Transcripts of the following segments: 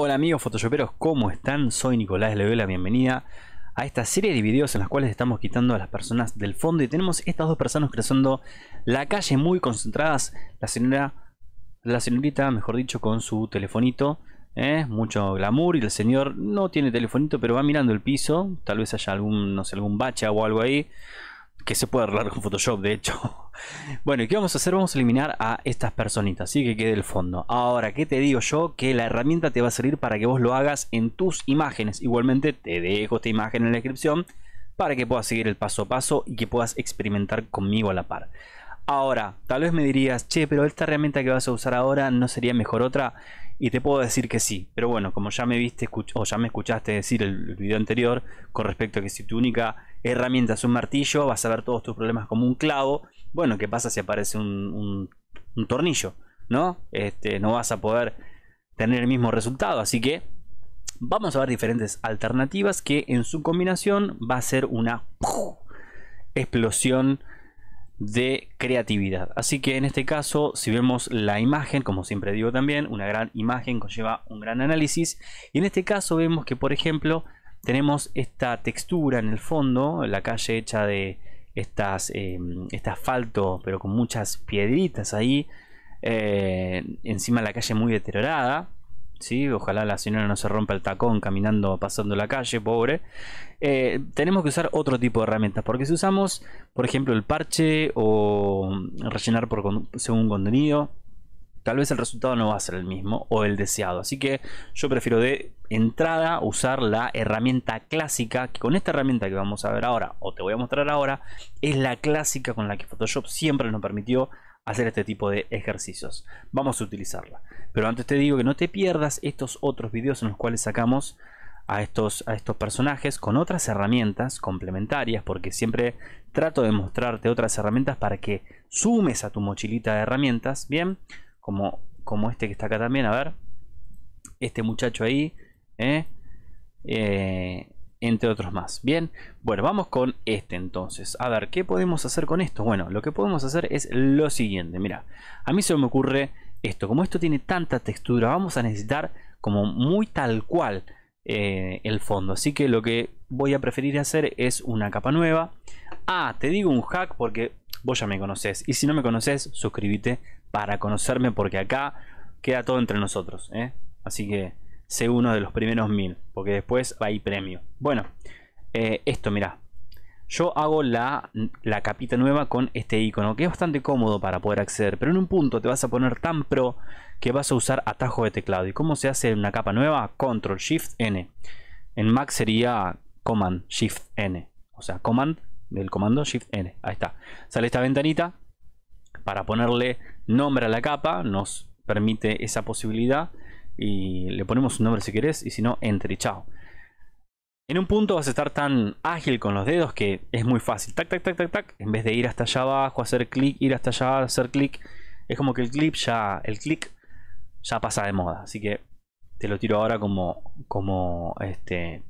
Hola amigos fotoshopperos, ¿cómo están? Soy Nicolás, le doy la bienvenida a esta serie de videos en las cuales estamos quitando a las personas del fondo y tenemos estas dos personas cruzando la calle muy concentradas, la señora, la señorita, mejor dicho, con su telefonito, ¿eh? mucho glamour y el señor no tiene telefonito pero va mirando el piso, tal vez haya algún, no sé, algún bache o algo ahí que se puede arreglar con Photoshop, de hecho. Bueno, ¿y qué vamos a hacer? Vamos a eliminar a estas personitas, así que quede el fondo. Ahora, ¿qué te digo yo? Que la herramienta te va a servir para que vos lo hagas en tus imágenes. Igualmente, te dejo esta imagen en la descripción para que puedas seguir el paso a paso y que puedas experimentar conmigo a la par. Ahora, tal vez me dirías, che, pero esta herramienta que vas a usar ahora no sería mejor otra. Y te puedo decir que sí. Pero bueno, como ya me viste o ya me escuchaste decir el, el video anterior con respecto a que si tu única herramientas, un martillo, vas a ver todos tus problemas como un clavo. Bueno, ¿qué pasa si aparece un, tornillo? ¿No? Este, no vas a poder tener el mismo resultado. Así que vamos a ver diferentes alternativas que en su combinación va a ser una explosión de creatividad. Así que en este caso, si vemos la imagen, como siempre digo también, una gran imagen conlleva un gran análisis. Y en este caso vemos que, por ejemplo, tenemos esta textura en el fondo, la calle hecha de eh, este asfalto, pero con muchas piedritas ahí. Eh, encima la calle muy deteriorada. ¿sí? Ojalá la señora no se rompa el tacón caminando, pasando la calle, pobre. Eh, tenemos que usar otro tipo de herramientas, porque si usamos, por ejemplo, el parche o rellenar por, según contenido, tal vez el resultado no va a ser el mismo o el deseado. Así que yo prefiero de entrada usar la herramienta clásica, que con esta herramienta que vamos a ver ahora o te voy a mostrar ahora, es la clásica con la que Photoshop siempre nos permitió hacer este tipo de ejercicios. Vamos a utilizarla. Pero antes te digo que no te pierdas estos otros videos en los cuales sacamos a estos, a estos personajes con otras herramientas complementarias, porque siempre trato de mostrarte otras herramientas para que sumes a tu mochilita de herramientas, ¿bien? como, este que está acá también, a ver, este muchacho ahí, ¿eh? Eh, entre otros más. Bien, bueno, vamos con este entonces. A ver, ¿qué podemos hacer con esto? Bueno, lo que podemos hacer es lo siguiente, mira, a mí se me ocurre esto, como esto tiene tanta textura, vamos a necesitar como muy tal cual eh, el fondo, así que lo que voy a preferir hacer es una capa nueva. Ah, te digo un hack porque vos ya me conoces y si no me conoces, suscríbete para conocerme porque acá queda todo entre nosotros. ¿eh? Así que sé uno de los primeros mil, porque después hay premio. Bueno, eh, esto mira, Yo hago la, la capita nueva con este icono, que es bastante cómodo para poder acceder, pero en un punto te vas a poner tan pro que vas a usar atajo de teclado. ¿Y cómo se hace una capa nueva? Control Shift N. En Mac sería Command Shift N. O sea, Command del comando Shift N. Ahí está. Sale esta ventanita para ponerle nombre a la capa, nos permite esa posibilidad y le ponemos un nombre si querés y si no, enter y chao. En un punto vas a estar tan ágil con los dedos que es muy fácil. Tac, tac, tac, tac, tac. En vez de ir hasta allá abajo, hacer clic, ir hasta allá, hacer clic. Es como que el clip ya, el clic ya pasa de moda. Así que te lo tiro ahora como, como este,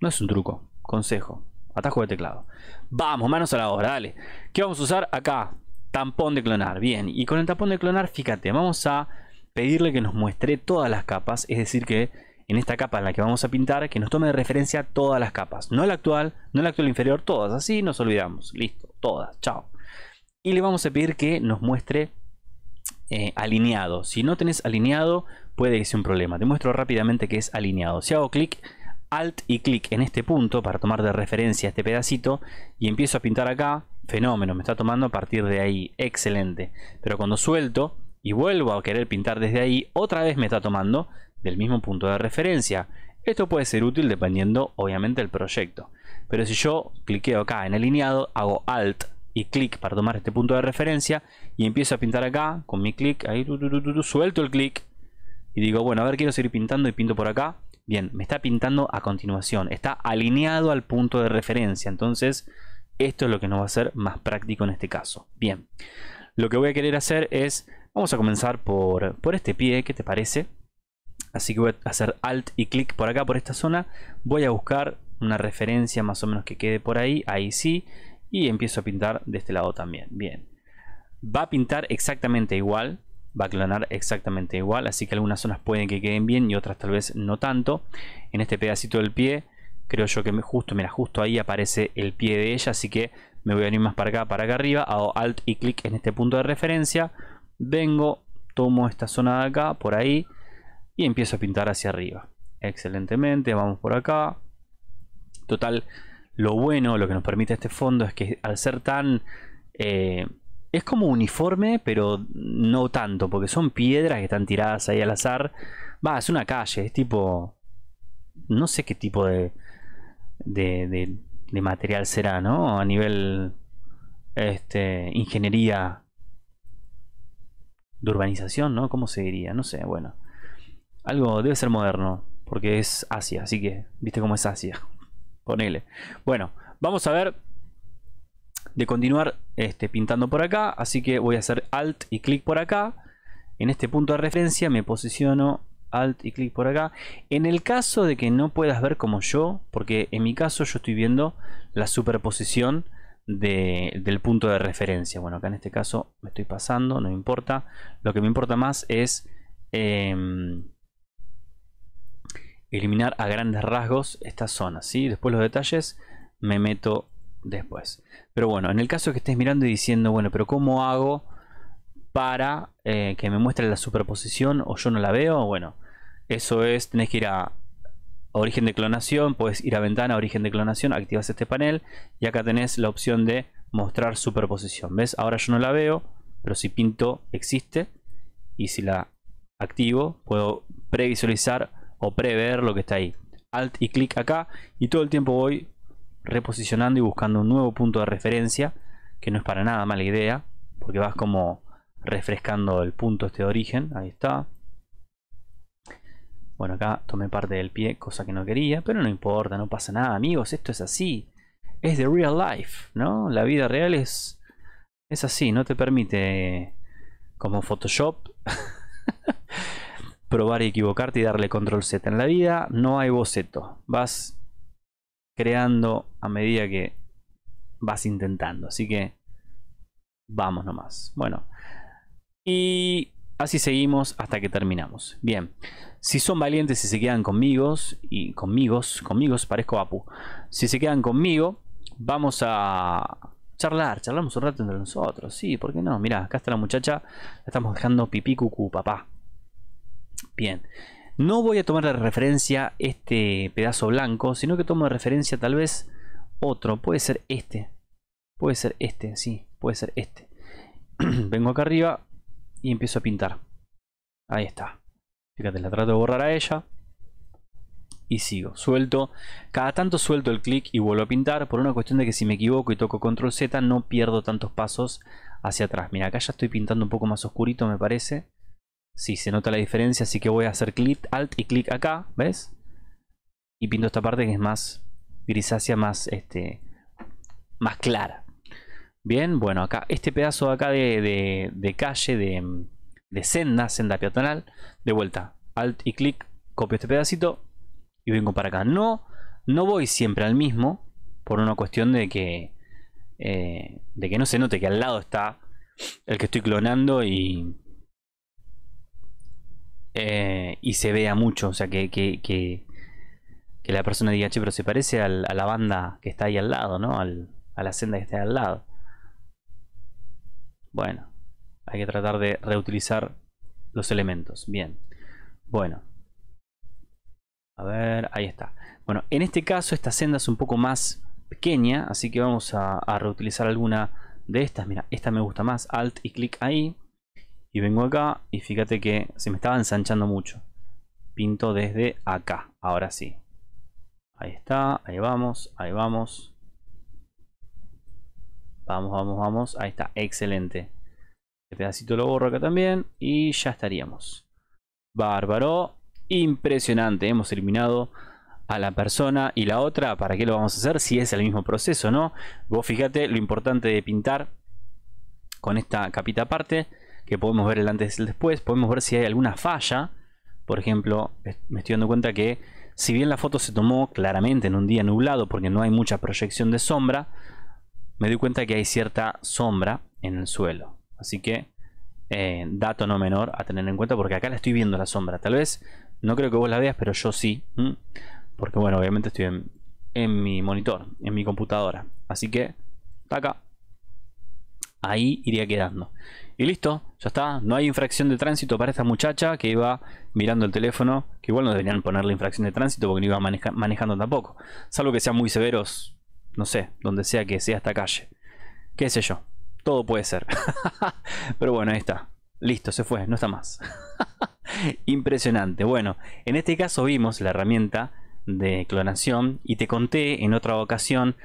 no es un truco, consejo, atajo de teclado. Vamos, manos a la obra, dale. ¿Qué vamos a usar acá? Tampón de clonar, bien. Y con el tampón de clonar, fíjate, vamos a pedirle que nos muestre todas las capas, es decir que en esta capa en la que vamos a pintar, que nos tome de referencia todas las capas. No la actual, no la actual inferior, todas. Así nos olvidamos. Listo, todas. Chao. Y le vamos a pedir que nos muestre eh, alineado. Si no tenés alineado, puede que sea un problema. Te muestro rápidamente que es alineado. Si hago clic, alt y clic en este punto para tomar de referencia este pedacito y empiezo a pintar acá, fenómeno, me está tomando a partir de ahí, excelente. Pero cuando suelto y vuelvo a querer pintar desde ahí, otra vez me está tomando del mismo punto de referencia. Esto puede ser útil dependiendo obviamente del proyecto. Pero si yo cliqueo acá en alineado, hago alt y clic para tomar este punto de referencia y empiezo a pintar acá con mi clic, ahí suelto el clic y digo, bueno, a ver, quiero seguir pintando y pinto por acá. Bien, me está pintando a continuación, está alineado al punto de referencia. Entonces, esto es lo que nos va a ser más práctico en este caso. Bien, lo que voy a querer hacer es, vamos a comenzar por, por este pie, ¿qué te parece? Así que voy a hacer alt y clic por acá, por esta zona. Voy a buscar una referencia más o menos que quede por ahí, ahí sí. Y empiezo a pintar de este lado también, bien. Va a pintar exactamente igual, va a clonar exactamente igual. Así que algunas zonas pueden que queden bien y otras tal vez no tanto. En este pedacito del pie creo yo que justo, mira, justo ahí aparece el pie de ella, así que me voy a venir más para acá, para acá arriba, hago alt y clic en este punto de referencia, vengo, tomo esta zona de acá, por ahí, y empiezo a pintar hacia arriba. Excelentemente, vamos por acá. Total, lo bueno, lo que nos permite este fondo es que al ser tan... Eh, es como uniforme, pero no tanto, porque son piedras que están tiradas ahí al azar. Va, es una calle, es tipo... No sé qué tipo de de, material será, ¿no? A nivel este, ingeniería de urbanización, ¿no? ¿Cómo se diría? No sé, bueno. Algo debe ser moderno, porque es Asia, así que, viste cómo es Asia. Ponele. Bueno, vamos a ver de continuar este, pintando por acá, así que voy a hacer Alt y clic por acá. En este punto de referencia me posiciono Alt y clic por acá. En el caso de que no puedas ver como yo, porque en mi caso yo estoy viendo la superposición del punto de referencia. Bueno, acá en este caso me estoy pasando, no importa. Lo que me importa más es em, eliminar a grandes rasgos esta zona. ¿sí? Después los detalles me meto después. Pero bueno, en el caso que estés mirando y diciendo, bueno, pero ¿cómo hago? para eh, que me muestre la superposición o yo no la veo. Bueno, eso es, tenés que ir a origen de clonación, puedes ir a ventana, origen de clonación, activas este panel y acá tenés la opción de mostrar superposición. ¿Ves? Ahora yo no la veo, pero si pinto existe y si la activo puedo previsualizar o prever lo que está ahí. Alt y clic acá y todo el tiempo voy reposicionando y buscando un nuevo punto de referencia que no es para nada mala idea porque vas como refrescando el punto este de origen, ahí está. Bueno, acá tomé parte del pie, cosa que no quería, pero no importa, no pasa nada, amigos, esto es así. Es de real life, ¿no? La vida real es, es así, no te permite, como Photoshop, probar y equivocarte y darle control Z. En la vida no hay boceto, vas creando a medida que vas intentando, así que vamos nomás. Bueno, y así seguimos hasta que terminamos. Bien, si son valientes y se quedan conmigo, y conmigo, conmigo, parezco Apu. Si se quedan conmigo, vamos a charlar, charlamos un rato entre nosotros. Sí, ¿por qué no? Mirá, acá está la muchacha, la estamos dejando pipí cucú, papá. Bien. No voy a tomar de referencia este pedazo blanco, sino que tomo de referencia tal vez otro. Puede ser este. Puede ser este, sí. Puede ser este. Vengo acá arriba, y empiezo a pintar. Ahí está. Fíjate, la trato de borrar a ella. Y sigo. Suelto. Cada tanto suelto el clic y vuelvo a pintar. Por una cuestión de que si me equivoco y toco control Z no pierdo tantos pasos hacia atrás. Mira, acá ya estoy pintando un poco más oscurito me parece. Sí, se nota la diferencia. Así que voy a hacer clic alt y clic acá. ¿Ves? Y pinto esta parte que es más grisácea, más, este, más clara. Bien, bueno, acá este pedazo acá de, calle, de, senda, senda peatonal, de vuelta, alt y clic, copio este pedacito y vengo para acá. No, no voy siempre al mismo, por una cuestión de que, eh, de que no se note que al lado está el que estoy clonando y, eh, y se vea mucho, o sea, que, que, la persona diga, che, pero se parece a la banda que está ahí al lado, ¿no? a la senda que está ahí al lado. Bueno, hay que tratar de reutilizar los elementos. Bien, bueno. A ver, ahí está. Bueno, en este caso esta senda es un poco más pequeña, así que vamos a, reutilizar alguna de estas. Mira, esta me gusta más. Alt y clic ahí. Y vengo acá y fíjate que se me estaba ensanchando mucho. Pinto desde acá, ahora sí. Ahí está, ahí vamos, ahí vamos. Vamos, vamos, vamos. Ahí está, excelente. Este pedacito lo borro acá también y ya estaríamos. Bárbaro, impresionante. Hemos eliminado a la persona y la otra. ¿Para qué lo vamos a hacer? Si es el mismo proceso, ¿no? Vos fíjate lo importante de pintar con esta capita aparte, que podemos ver el antes y el después. Podemos ver si hay alguna falla. Por ejemplo, me estoy dando cuenta que si bien la foto se tomó claramente en un día nublado porque no hay mucha proyección de sombra, me doy cuenta que hay cierta sombra en el suelo. Así que, eh, dato no menor a tener en cuenta, porque acá la estoy viendo la sombra. Tal vez, no creo que vos la veas, pero yo sí. Porque, bueno, obviamente estoy en, mi monitor, en mi computadora. Así que, acá. Ahí iría quedando. Y listo, ya está. No hay infracción de tránsito para esta muchacha que iba mirando el teléfono. Que igual no deberían ponerle infracción de tránsito porque no iba manejando tampoco. Salvo que sean muy severos no sé, donde sea que sea esta calle. Qué sé yo, todo puede ser. Pero bueno, ahí está. Listo, se fue, no está más. Impresionante. Bueno, en este caso vimos la herramienta de clonación y te conté en otra ocasión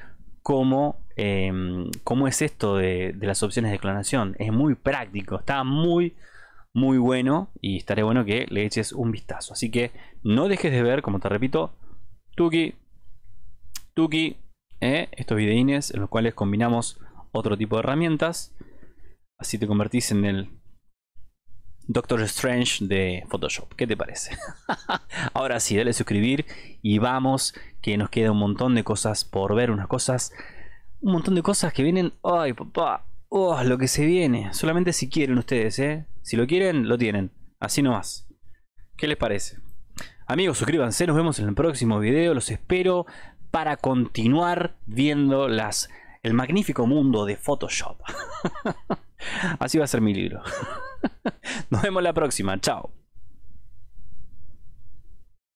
cómo, em, cómo es esto de, de, las opciones de clonación. Es muy práctico, está muy, muy bueno y estaré bueno que le eches un vistazo. Así que no dejes de ver, como te repito, Tuki, Tuki, ¿eh? estos videines en los cuales combinamos otro tipo de herramientas. Así te convertís en el Doctor Strange de Photoshop. ¿Qué te parece? Ahora sí, dale suscribir y vamos, que nos queda un montón de cosas por ver, unas cosas, un montón de cosas que vienen. ¡Ay, papá! ¡Oh, lo que se viene! Solamente si quieren ustedes, ¿eh? Si lo quieren, lo tienen. Así nomás. ¿Qué les parece? Amigos, suscríbanse, nos vemos en el próximo video, los espero para continuar viendo las, el magnífico mundo de Photoshop. Así va a ser mi libro. Nos vemos la próxima. Chao.